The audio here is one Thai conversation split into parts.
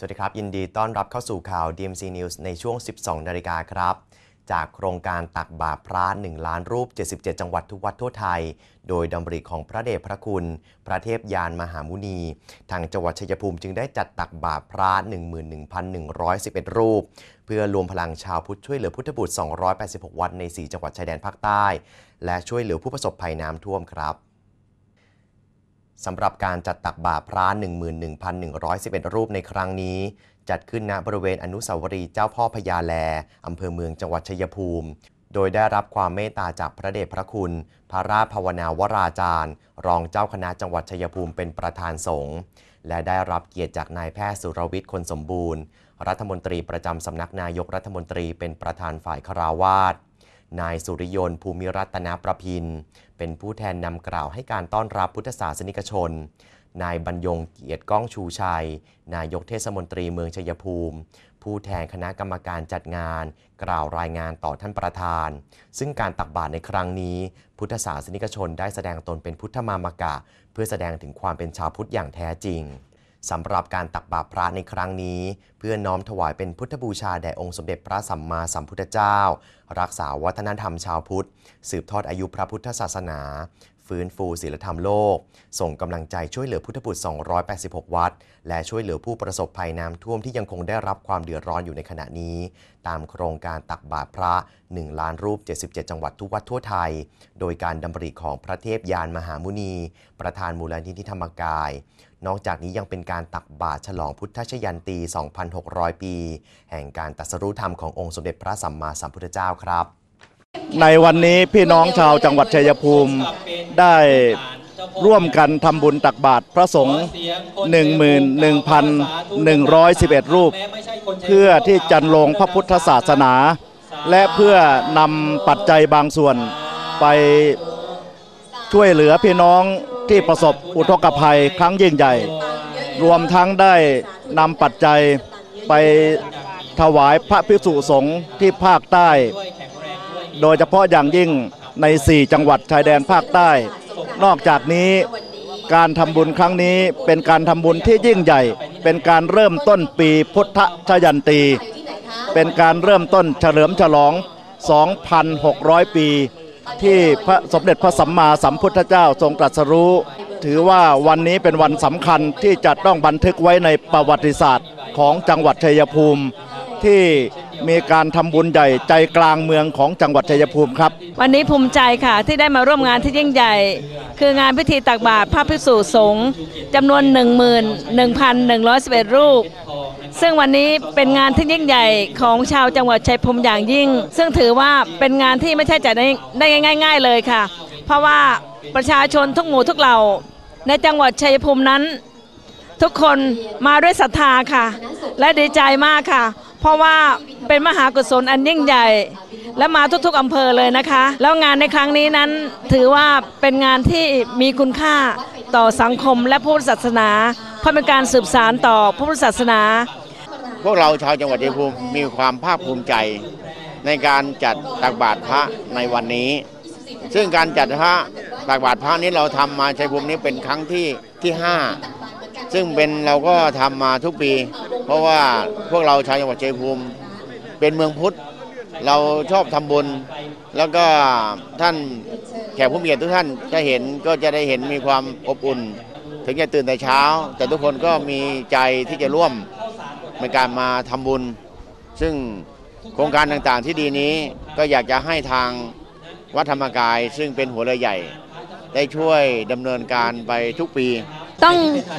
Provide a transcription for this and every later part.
สวัสดีครับ ยินดีต้อนรับเข้าสู่ข่าว DMC News ในช่วง 12 นาฬิกาครับ จากโครงการตักบาตรพระ 1 ล้านรูป 77 จังหวัดทุกวัดทั่วไทย โดยดำริของพระเดชพระคุณ พระเทพยานมหามุนี ทางจังหวัดชัยภูมิจึงได้จัดตักบาตรพระ 11,111 รูป เพื่อรวมพลังชาวพุทธช่วยเหลือพุทธบุตร 286 วัดใน 4 จังหวัดชายแดนภาคใต้และช่วยเหลือผู้ประสบภัยน้ำท่วมครับสำหรับการจัดตักบาตรพระ11,111 รูปในครั้งนี้ จัดขึ้นณ บริเวณอนุสาวรีย์เจ้าพ่อพญาแล อำเภอเมืองจังหวัดชัยภูมิ โดยได้รับความเมตตาจากพระเดชพระคุณ พระราชภาวนาวราจารย์ รองเจ้าคณะจังหวัดชัยภูมิเป็นประธานสงฆ์ และได้รับเกียรติจากนายแพทย์สุรวิทย์คนสมบูรณ์ รัฐมนตรีประจำสำนักนายกรัฐมนตรีเป็นประธานฝ่ายคาราวาสนายสุริยนต์ภูมิรัตนประพินเป็นผู้แทนนำกล่าวให้การต้อนรับพุทธศาสนิกชน นายบรรยงเกียรติก้องชูชัย นายกเทศมนตรีเมืองชัยภูมิ ผู้แทนคณะกรรมการจัดงาน กล่าวรายงานต่อท่านประธาน ซึ่งการตักบาตรในครั้งนี้ พุทธศาสนิกชนได้แสดงตนเป็นพุทธมามกะเพื่อแสดงถึงความเป็นชาวพุทธอย่างแท้จริงสำหรับการตักบาตรพระในครั้งนี้ เพื่อน้อมถวายเป็นพุทธบูชาแด่องค์สมเด็จพระสัมมาสัมพุทธเจ้า รักษาวัฒนธรรมชาวพุทธ สืบทอดอายุพระพุทธศาสนาฟื้นฟูศีลธรรมโลก ส่งกำลังใจช่วยเหลือพุทธบุตร 286 วัด และช่วยเหลือผู้ประสบภัยน้ำท่วมที่ยังคงได้รับความเดือดร้อนอยู่ในขณะนี้ ตามโครงการตักบาตรพระ 1 ล้านรูป 77 จังหวัดทุกวัดทั่วไทย โดยการดำริของพระเทพยานมหามุนี ประธานมูลนิธิธรรมกาย นอกจากนี้ยังเป็นการตักบาตรฉลองพุทธชยันตี 2,600 ปี แห่งการตัสรู้ธรรมขององค์สมเด็จพระสัมมาสัมพุทธเจ้าครับในวันนี้พี่น้องชาวจังหวัดชัยภูมิได้ร่วมกันทำบุญตักบาตรพระสงฆ์11,111 รูป เพื่อที่จันลงพระพุทธศาสนา และเพื่อนำปัจจัยบางส่วนไปช่วยเหลือพี่น้องที่ประสบอุทกภัยครั้งยิ่งใหญ่ รวมทั้งได้นำปัจจัยไปถวายพระภิกษุสงฆ์ที่ภาคใต้โดยเฉพาะอย่างยิ่งใน 4 จังหวัดชายแดนภาคใต้ นอกจากนี้การทำบุญครั้งนี้เป็นการทำบุญที่ยิ่งใหญ่ เป็นการเริ่มต้นปีพุทธชยันตีเป็นการเริ่มต้นเฉลิมฉลอง 2,600 ปี ที่พระสมเด็จพระสัมมาสัมพุทธเจ้าทรงตรัสรู้ ถือว่าวันนี้เป็นวันสำคัญที่จะต้องบันทึกไว้ในประวัติศาสตร์ ของจังหวัดชัยภูมิที่มีการทำบุญใหญ่ใจกลางเมืองของจังหวัดชัยภูมิครับ วันนี้ภูมิใจค่ะ ที่ได้มาร่วมงานที่ยิ่งใหญ่ คืองานพิธีตักบาตรพระภิกษุสงฆ์จำนวน11,111 รูป ซึ่งวันนี้เป็นงานที่ยิ่งใหญ่ของชาวจังหวัดชัยภูมิอย่างยิ่ง ซึ่งถือว่าเป็นงานที่ไม่ใช่จัดได้ได้ง่ายๆเลยค่ะ เพราะว่าประชาชนทุกหมู่ทุกเหล่าในจังหวัดชัยภูมินั้น ทุกคนมาด้วยศรัทธาค่ะ และดีใจมากค่ะเพราะว่าเป็นมหากุศลอันยิ่งใหญ่ และมาทุกๆอำเภอเลยนะคะแล้วงานในครั้งนี้นั้นถือว่าเป็นงานที่มีคุณค่าต่อสังคมและพุทธศาสนา เพราะเป็นการสืบสารต่อพุทธศาสนา พวกเราชาวจังหวัดชัยภูมิมีความภาคภูมิใจในการจัดตักบาตรพระในวันนี้ ซึ่งการจัดพระตักบาตรพระนี้เราทำมาชัยภูมินี้เป็นครั้งที่ที่5ซึ่งเป็นเราก็ทำมาทุกปี เพราะว่าพวกเราชาวจังหวัดเชียงภูมิ เป็นเมืองพุทธเราชอบทำบุญ แล้วก็ท่านแขกผู้มีเกียรติทุกท่านจะเห็นก็จะได้เห็นมีความอบอุ่น ถึงจะตื่นแต่เช้า แต่ทุกคนก็มีใจที่จะร่วมในการมาทำบุญ ซึ่งโครงการต่างๆที่ดีนี้ก็อยากจะให้ทางวัดธรรมกาย ซึ่งเป็นหัวเรือใหญ่ได้ช่วยดำเนินการไปทุกปีต้อง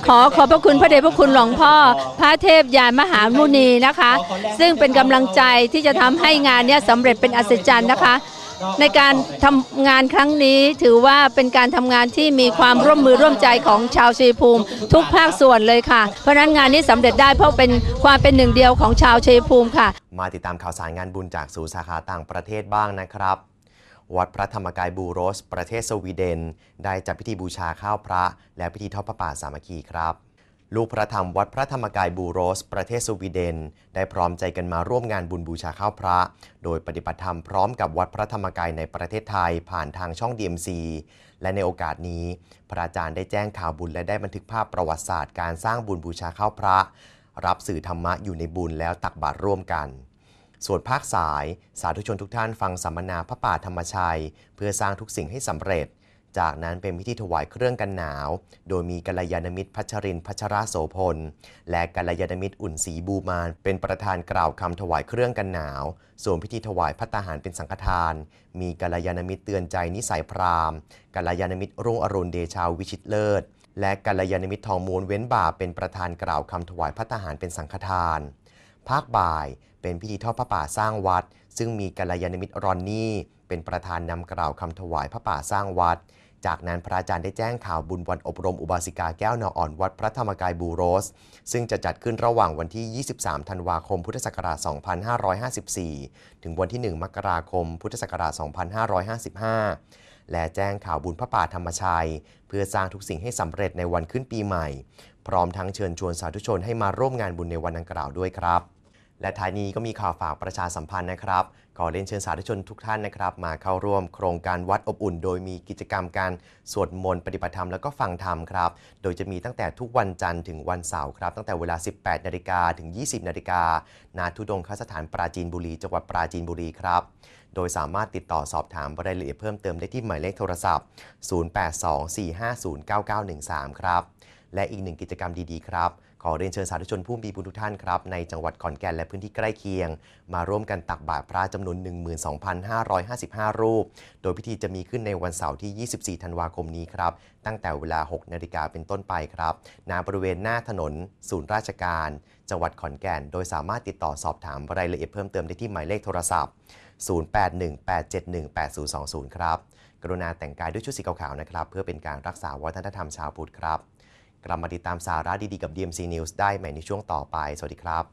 ขอขอบพระคุณพระเดชพระคุณหลวงพ่อพระเทพยานมหามุนีนะคะ ซึ่งเป็นกำลังใจที่จะทำให้งานนี้สสำเร็จเป็นอัศจรรย์นะคะ ในการทำงานครั้งนี้ถือว่าเป็นการทำงานที่มีความร่วมมือร่วมใจของชาวชีภูมิ ทุกภาคส่วนเลยค่ะเพราะฉะนั้นงานนี้สำเร็จได้เพราะเป็นความเป็นหนึ่งเดียวของชาวชีภูมิค่ะ มาติดตามข่าวสารงานบุญจากสู่สาขาต่างประเทศบ้างนะครับวัดพระธรรมกายบูโรสประเทศสวีเดน ได้จัดพิธีบูชาข้าวพระ และพิธีทอดพระป่าสามัคคีครับ ลูกพระธรรม วัดพระธรรมกายบูโรสประเทศสวีเดนได้พร้อมใจกันมาร่วมงานบุญบูชาข้าวพระโดยปฏิบัติธรรมพร้อมกับวัดพระธรรมกายในประเทศไทยผ่านทางช่อง DMC และในโอกาสนี้ พระอาจารย์ได้แจ้งข่าวบุญและได้บันทึกภาพประวัติศาสตร์การสร้างบุญบูชาข้าวพระ รับสื่อธรรมะอยู่ในบุญแล้วตักบาตรร่วมกันส่วนภาคสาย สาธุชนทุกท่านฟังสัมมนาพระป่าธรรมชัย เพื่อสร้างทุกสิ่งให้สำเร็จ จากนั้นเป็นพิธีถวายเครื่องกันหนาว โดยมีกัลยาณมิตรพัชรินพัชราโสพลและกัลยาณมิตรอุ่นศรีบูมานเป็นประธานกล่าวคำถวายเครื่องกันหนาว ส่วนพิธีถวายพัตาหารเป็นสังฆทาน มีกัลยาณมิตรเตือนใจนิสัยพรามกัลยาณมิตรรุ่งอรุณเดชาวิชิตเลิศ และกัลยาณมิตรทองมูลเว้นบาเป็นประธานกล่าวคำถวายพัตาหารเป็นสังฆทานภาคบ่ายเป็นพิธีทอดพระป่าสร้างวัด ซึ่งมีกัลยาณมิตรรอนนี่ เป็นประธานนำกล่าวคำถวายพระป่าสร้างวัด จากนั้นพระอาจารย์ได้แจ้งข่าวบุญวันอบรมอุบาสิกาแก้วนออ่อนวัดพระธรรมกายบูโรส ซึ่งจะจัดขึ้นระหว่างวันที่ 23 ธันวาคมพุทธศักราช 2554 ถึงวันที่ 1 มกราคมพุทธศักราช 2555และแจ้งข่าวบุญพระป่าธรรมชัย เพื่อสร้างทุกสิ่งให้สำเร็จในวันขึ้นปีใหม่ พร้อมทั้งเชิญชวนสาธุชนให้มาร่วมงานบุญในวันดังกล่าวด้วยครับ และท้ายนี้ก็มีข่าวฝากประชาสัมพันธ์นะครับขอเรียนเชิญสาธุชนทุกท่านนะครับมาเข้าร่วมโครงการวัดอบอุ่น โดยมีกิจกรรมการสวดมนต์ปฏิบัติธรรมและก็ฟังธรรมครับ โดยจะมีตั้งแต่ทุกวันจันทร์ถึงวันเสาร์ครับตั้งแต่เวลา 18นาฬิกาถึง20นาฬิกาณทุดงคสถานปราจีนบุรีจังหวัดปราจีนบุรีครับโดยสามารถติดต่อสอบถามรายละเอียดเพิ่มเติมได้ที่หมายเลขโทรศัพท์ 0824509913 ครับ และอีกหนึ่งกิจกรรมดี ๆ ครับ ขอเรียนเชิญสาธุชนผู้มีบุญทุกท่านครับในจังหวัดขอนแก่นและพื้นที่ใกล้เคียง มาร่วมกันตักบาตรพระจำนวน 12,555 รูป โดยพิธีจะมีขึ้นในวันเสาร์ที่ 24 ธันวาคมนี้ครับ ตั้งแต่เวลา 6 นาฬิกาเป็นต้นไปครับณบริเวณหน้าถนน ศูนย์ราชการ จังหวัดขอนแก่น โดยสามารถติดต่อสอบถามรายละเอียดเพิ่มเติมได้ที่หมายเลขโทรศัพท์0818718020 ครับ กรุณาแต่งกายด้วยชุดสีขาวๆนะครับ เพื่อเป็นการรักษาวัฒนธรรมชาวพุทธครับ กลับมาติดตามสาระดีๆกับ DMC News ได้ใหม่ในช่วงต่อไป สวัสดีครับ